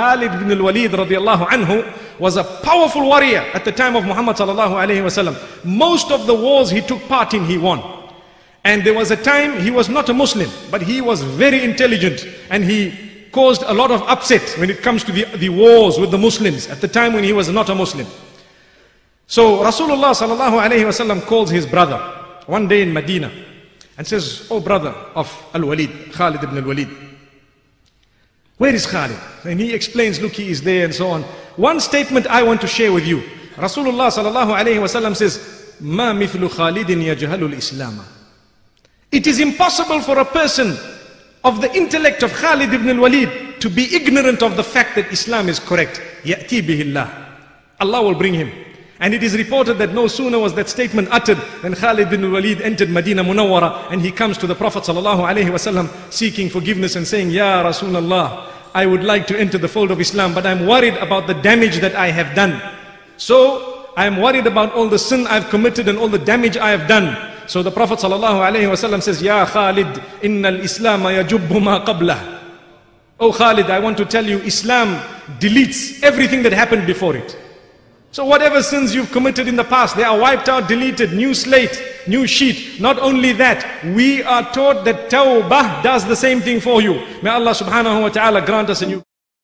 Khalid ibn al-Walid radiallahu anhu was a powerful warrior at the time of Muhammad sallallahu alayhi wasallam. Most of the wars he took part in, he won. And there was a time he was not a Muslim, but he was very intelligent and he caused a lot of upset when it comes to the, the wars with the Muslims at the time when he was not a Muslim. So Rasulullah sallallahu alayhi wasallam calls his brother one day in Medina and says, Oh brother of Al-Walid, Khalid ibn al-Walid, where is Khalid? And he explains, look, he is there and so on. One statement I want to share with you. Rasulullah sallallahu alayhi wasallam says, "Ma mithlu Khalidin yajhalul Islam." It is impossible for a person of the intellect of Khalid ibn al-Walid to be ignorant of the fact that Islam is correct. يَأْتِي بِهِ Allah will bring him. And it is reported that no sooner was that statement uttered than Khalid bin Walid entered Medina Munawwara and he comes to the Prophet ﷺ seeking forgiveness and saying, Ya Rasulullah, I would like to enter the fold of Islam, but I'm worried about the damage that I have done. So I'm worried about all the sin I've committed and all the damage I have done. So the Prophet ﷺ says, Ya Khalid, innal Islam yajubbu ma qabla." Oh Khalid, I want to tell you, Islam deletes everything that happened before it. So whatever sins you've committed in the past, they are wiped out, deleted, new slate, new sheet. Not only that, we are taught that tawbah does the same thing for you. May Allah subhanahu wa ta'ala grant us a new...